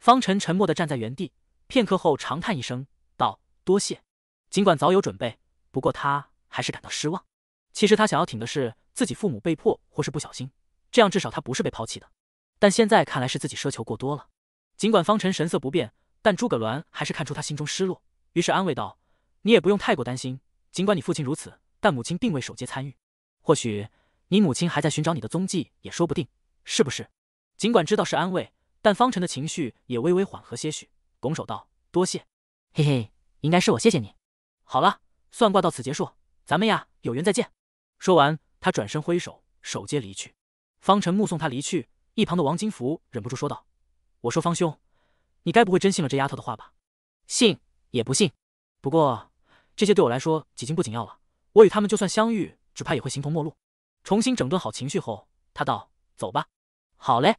方辰沉默地站在原地，片刻后长叹一声，道：“多谢。”尽管早有准备，不过他还是感到失望。其实他想要挺的是自己父母被迫或是不小心，这样至少他不是被抛弃的。但现在看来是自己奢求过多了。尽管方辰神色不变，但诸葛鸾还是看出他心中失落，于是安慰道：“你也不用太过担心。尽管你父亲如此，但母亲并未首接参与。或许你母亲还在寻找你的踪迹，也说不定，是不是？”尽管知道是安慰。但方辰的情绪也微微缓和些许，拱手道：“多谢，嘿嘿，应该是我谢谢你。好了，算卦到此结束，咱们呀有缘再见。”说完，他转身挥手，手接离去。方辰目送他离去，一旁的王金福忍不住说道：“我说方兄，你该不会真信了这丫头的话吧？信也不信，不过这些对我来说已经不紧要了。我与他们就算相遇，只怕也会形同陌路。”重新整顿好情绪后，他道：“走吧。”“好嘞。”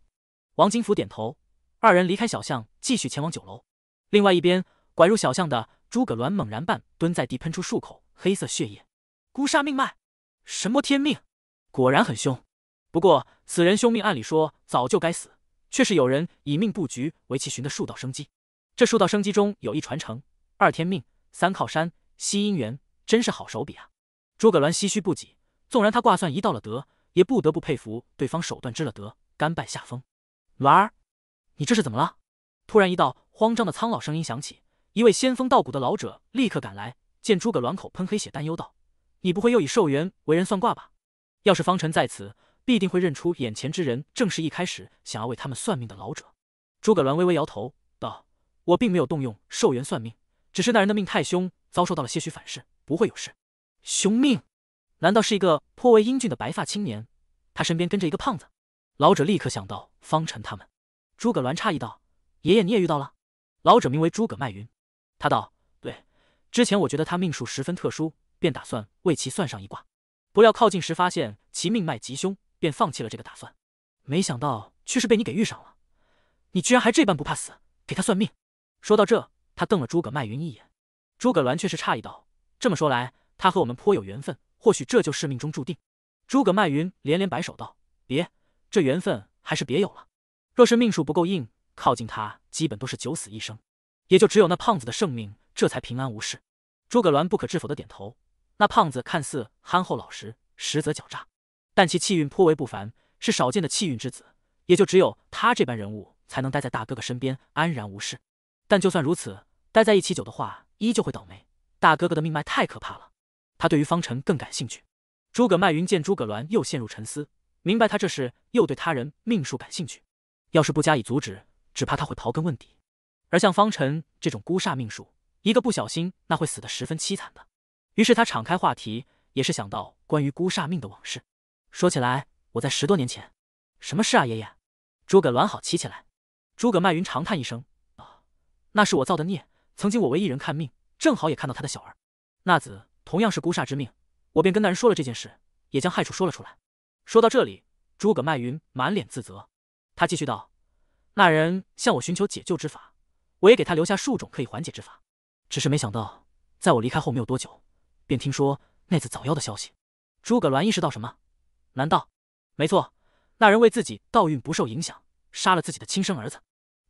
王金福点头，二人离开小巷，继续前往酒楼。另外一边，拐入小巷的诸葛鸾猛然半蹲在地，喷出数口黑色血液。孤杀命脉，什么天命？果然很凶。不过此人凶命，按理说早就该死，却是有人以命布局，为其寻的数道生机。这数道生机中有一传承，二天命，三靠山，吸姻缘，真是好手笔啊！诸葛鸾唏嘘不已，纵然他卦算一到了德，也不得不佩服对方手段之了德，甘拜下风。鸾儿，你这是怎么了？突然一道慌张的苍老声音响起，一位仙风道骨的老者立刻赶来，见诸葛鸾口喷黑血，担忧道：“你不会又以寿元为人算卦吧？”要是方辰在此，必定会认出眼前之人，正是一开始想要为他们算命的老者。诸葛鸾微微摇头道：“我并没有动用寿元算命，只是那人的命太凶，遭受到了些许反噬，不会有事。”凶命？难道是一个颇为英俊的白发青年？他身边跟着一个胖子。老者立刻想到方辰他们。诸葛鸾诧异道：“爷爷，你也遇到了？”老者名为诸葛麦云，他道：“对，之前我觉得他命数十分特殊，便打算为其算上一卦。不料靠近时发现其命脉吉凶，便放弃了这个打算。没想到却是被你给遇上了。你居然还这般不怕死，给他算命。”说到这，他瞪了诸葛麦云一眼。诸葛鸾却是诧异道：“这么说来，他和我们颇有缘分，或许这就是命中注定。”诸葛麦云连连摆手道：“别。”这缘分还是别有了。若是命数不够硬，靠近他基本都是九死一生，也就只有那胖子的圣命，这才平安无事。诸葛鸾不可置否的点头。那胖子看似憨厚老实，实则狡诈，但其气运颇为不凡，是少见的气运之子，也就只有他这般人物才能待在大哥哥身边安然无事。但就算如此，待在一起久的话，依旧会倒霉。大哥哥的命脉太可怕了。他对于方辰更感兴趣。诸葛麦云见诸葛鸾又陷入沉思。明白他这是又对他人命数感兴趣，要是不加以阻止，只怕他会刨根问底。而像方辰这种孤煞命数，一个不小心，那会死得十分凄惨的。于是他敞开话题，也是想到关于孤煞命的往事。说起来，我在十多年前，什么事啊，爷爷？诸葛鸾好奇起来。诸葛麦云长叹一声：“啊，那是我造的孽。曾经我为一人看命，正好也看到他的小儿，那子同样是孤煞之命，我便跟那人说了这件事，也将害处说了出来。”说到这里，诸葛麦云满脸自责。他继续道：“那人向我寻求解救之法，我也给他留下数种可以缓解之法。只是没想到，在我离开后没有多久，便听说那次早夭的消息。”诸葛鸾意识到什么？难道？没错，那人为自己道运不受影响，杀了自己的亲生儿子。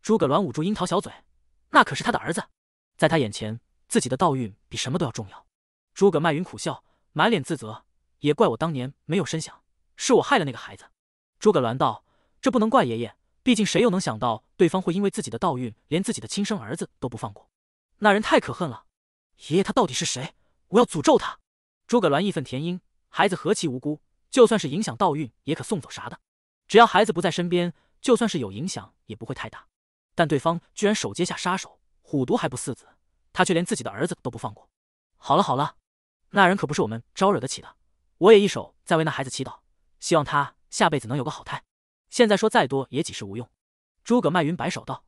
诸葛鸾捂住樱桃小嘴，那可是他的儿子，在他眼前，自己的道运比什么都要重要。诸葛麦云苦笑，满脸自责，也怪我当年没有深想。是我害了那个孩子，诸葛鸾道：“这不能怪爷爷，毕竟谁又能想到对方会因为自己的道运，连自己的亲生儿子都不放过？那人太可恨了！爷爷他到底是谁？我要诅咒他！”诸葛鸾义愤填膺：“孩子何其无辜，就算是影响道运，也可送走啥的。只要孩子不在身边，就算是有影响，也不会太大。但对方居然手接下杀手，虎毒还不似子，他却连自己的儿子都不放过。好了好了，那人可不是我们招惹得起的。我也一手在为那孩子祈祷。”希望他下辈子能有个好胎。现在说再多也几时无用。诸葛麦云摆手道：“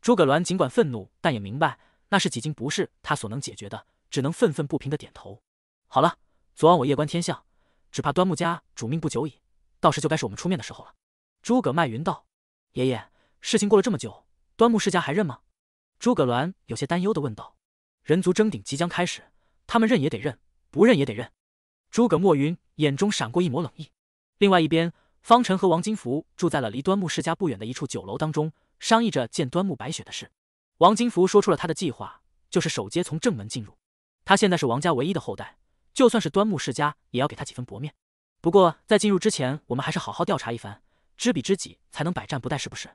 诸葛鸾尽管愤怒，但也明白那是几经不是他所能解决的，只能愤愤不平的点头。”好了，昨晚我夜观天象，只怕端木家主命不久矣。到时就该是我们出面的时候了。”诸葛麦云道：“爷爷，事情过了这么久，端木世家还认吗？”诸葛鸾有些担忧的问道：“人族争顶即将开始，他们认也得认，不认也得认。”诸葛墨云眼中闪过一抹冷意。另外一边，方辰和王金福住在了离端木世家不远的一处酒楼当中，商议着见端木白雪的事。王金福说出了他的计划，就是守街从正门进入。他现在是王家唯一的后代，就算是端木世家也要给他几分薄面。不过在进入之前，我们还是好好调查一番，知彼知己，才能百战不殆，是不是？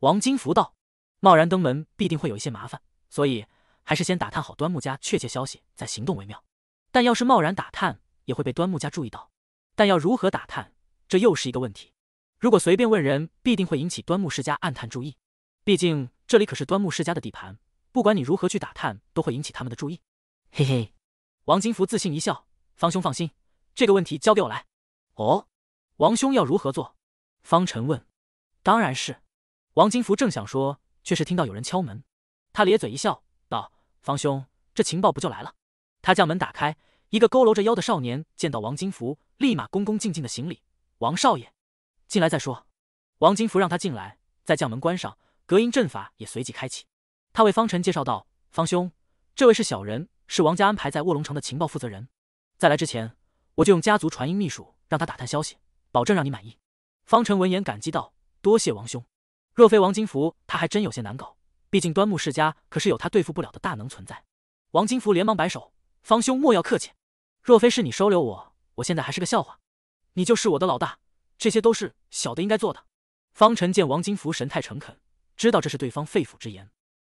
王金福道。贸然登门必定会有一些麻烦，所以还是先打探好端木家确切消息再行动为妙。但要是贸然打探，也会被端木家注意到。但要如何打探？这又是一个问题，如果随便问人，必定会引起端木世家暗探注意。毕竟这里可是端木世家的地盘，不管你如何去打探，都会引起他们的注意。嘿嘿，王金福自信一笑：“方兄放心，这个问题交给我来。”哦，王兄要如何做？方辰问。当然是，王金福正想说，却是听到有人敲门。他咧嘴一笑，道：“方兄，这情报不就来了？”他将门打开，一个佝偻着腰的少年见到王金福，立马恭恭敬敬的行礼。王少爷，进来再说。王金福让他进来，再将门关上，隔音阵法也随即开启。他为方辰介绍道：“方兄，这位是小人，是王家安排在卧龙城的情报负责人。在来之前，我就用家族传音秘书让他打探消息，保证让你满意。”方辰闻言感激道：“多谢王兄，若非王金福，他还真有些难搞。毕竟端木世家可是有他对付不了的大能存在。”王金福连忙摆手：“方兄莫要客气，若非是你收留我，我现在还是个笑话。”你就是我的老大，这些都是小的应该做的。方辰见王金福神态诚恳，知道这是对方肺腑之言，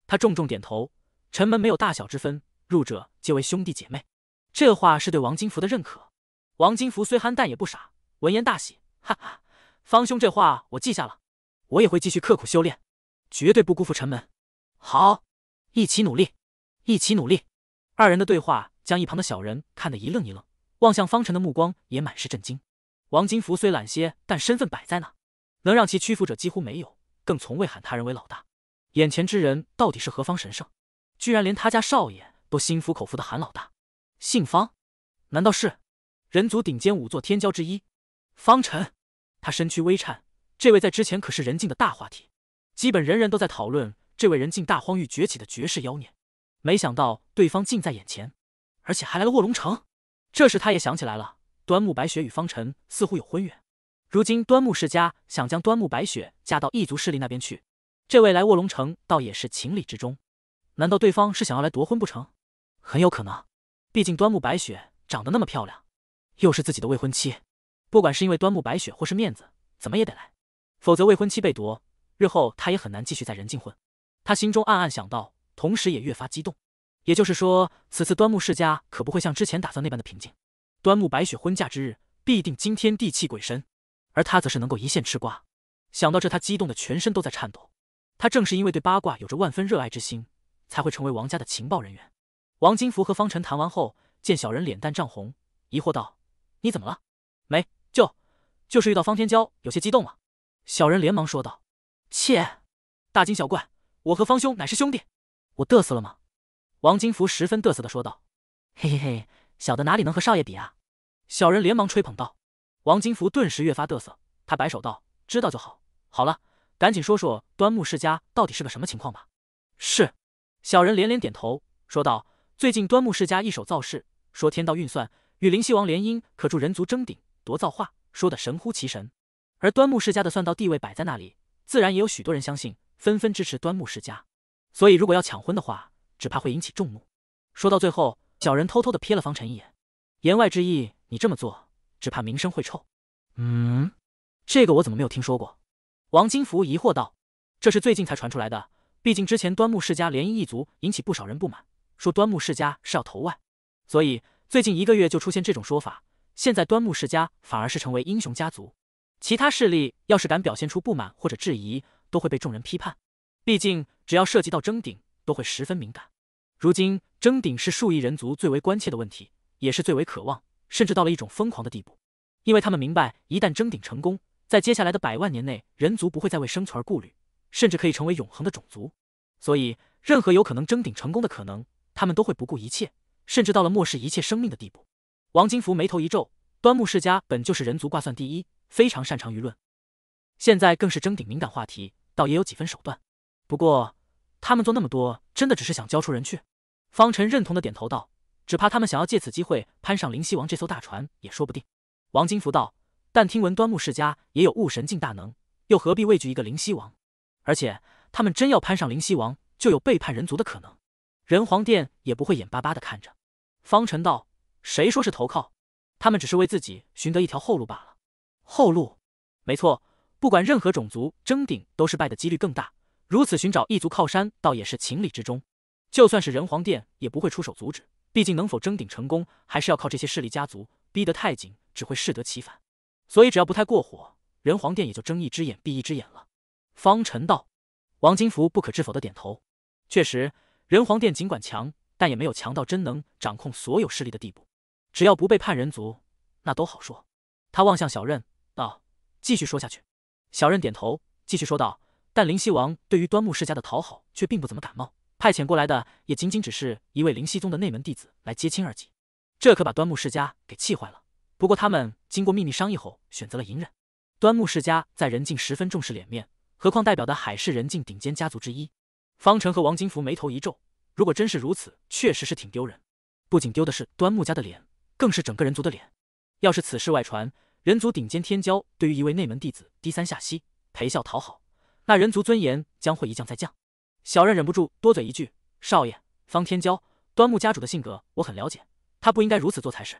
他重重点头。城门没有大小之分，入者皆为兄弟姐妹。这话是对王金福的认可。王金福虽憨但也不傻，闻言大喜，哈哈，方兄这话我记下了，我也会继续刻苦修炼，绝对不辜负城门。好，一起努力，一起努力。二人的对话将一旁的小人看得一愣一愣，望向方辰的目光也满是震惊。王金福虽懒些，但身份摆在那，能让其屈服者几乎没有，更从未喊他人为老大。眼前之人到底是何方神圣？居然连他家少爷都心服口服的喊老大，姓方，难道是人族顶尖五座天骄之一方辰？他身躯微颤，这位在之前可是人境的大话题，基本人人都在讨论这位人境大荒域崛起的绝世妖孽。没想到对方近在眼前，而且还来了卧龙城。这时他也想起来了。端木白雪与方辰似乎有婚约，如今端木世家想将端木白雪嫁到异族势力那边去，这位来卧龙城倒也是情理之中。难道对方是想要来夺婚不成？很有可能，毕竟端木白雪长得那么漂亮，又是自己的未婚妻，不管是因为端木白雪或是面子，怎么也得来，否则未婚妻被夺，日后他也很难继续在人境混。他心中暗暗想到，同时也越发激动。也就是说，此次端木世家可不会像之前打算那般的平静。端木白雪婚嫁之日必定惊天地泣鬼神，而他则是能够一线吃瓜。想到这，他激动的全身都在颤抖。他正是因为对八卦有着万分热爱之心，才会成为王家的情报人员。王金福和方辰谈完后，见小人脸蛋涨红，疑惑道：“你怎么了？没就就是遇到方天骄，有些激动了。”小人连忙说道：“切，大惊小怪！我和方兄乃是兄弟，我嘚瑟了吗？”王金福十分嘚瑟的说道：“嘿嘿嘿，小的哪里能和少爷比啊！”小人连忙吹捧道，王金福顿时越发得瑟。他摆手道：“知道就好，好了，赶紧说说端木世家到底是个什么情况吧。”是，小人连连点头说道：“最近端木世家一手造势，说天道运算与灵犀王联姻可助人族争顶夺造化，说的神乎其神。而端木世家的算道地位摆在那里，自然也有许多人相信，纷纷支持端木世家。所以如果要抢婚的话，只怕会引起众怒。”说到最后，小人偷偷的瞥了方辰一眼，言外之意。你这么做，只怕名声会臭。嗯，这个我怎么没有听说过？王金福疑惑道：“这是最近才传出来的，毕竟之前端木世家联姻一族，引起不少人不满，说端木世家是要投外，所以最近一个月就出现这种说法。现在端木世家反而是成为英雄家族，其他势力要是敢表现出不满或者质疑，都会被众人批判。毕竟只要涉及到争顶，都会十分敏感。如今争顶是数亿人族最为关切的问题，也是最为渴望。”甚至到了一种疯狂的地步，因为他们明白，一旦争顶成功，在接下来的百万年内，人族不会再为生存而顾虑，甚至可以成为永恒的种族。所以，任何有可能争顶成功的可能，他们都会不顾一切，甚至到了漠视一切生命的地步。王金福眉头一皱，端木世家本就是人族挂算第一，非常擅长舆论，现在更是争顶敏感话题，倒也有几分手段。不过，他们做那么多，真的只是想交出人去？方辰认同的点头道。只怕他们想要借此机会攀上灵犀王这艘大船也说不定。王金福道：“但听闻端木世家也有悟神境大能，又何必畏惧一个灵犀王？而且他们真要攀上灵犀王，就有背叛人族的可能，人皇殿也不会眼巴巴的看着。”方辰道：“谁说是投靠？他们只是为自己寻得一条后路罢了。后路，没错。不管任何种族争顶，都是败的几率更大。如此寻找异族靠山，倒也是情理之中。就算是人皇殿，也不会出手阻止。”毕竟能否争顶成功，还是要靠这些势力家族。逼得太紧，只会适得其反。所以只要不太过火，人皇殿也就睁一只眼闭一只眼了。方辰道，王金福不可置否的点头。确实，人皇殿尽管强，但也没有强到真能掌控所有势力的地步。只要不背叛人族，那都好说。他望向小任，道：“继续说下去。”小任点头，继续说道：“但灵犀王对于端木世家的讨好，却并不怎么感冒。”派遣过来的也仅仅只是一位灵溪宗的内门弟子来接亲而已，这可把端木世家给气坏了。不过他们经过秘密商议后，选择了隐忍。端木世家在人境十分重视脸面，何况代表的海市人境顶尖家族之一。方辰和王金福眉头一皱，如果真是如此，确实是挺丢人。不仅丢的是端木家的脸，更是整个人族的脸。要是此事外传，人族顶尖天骄对于一位内门弟子低三下七、陪笑讨好，那人族尊严将会一降再降。小任忍不住多嘴一句：“少爷，方天骄、端木家主的性格我很了解，他不应该如此做才是。”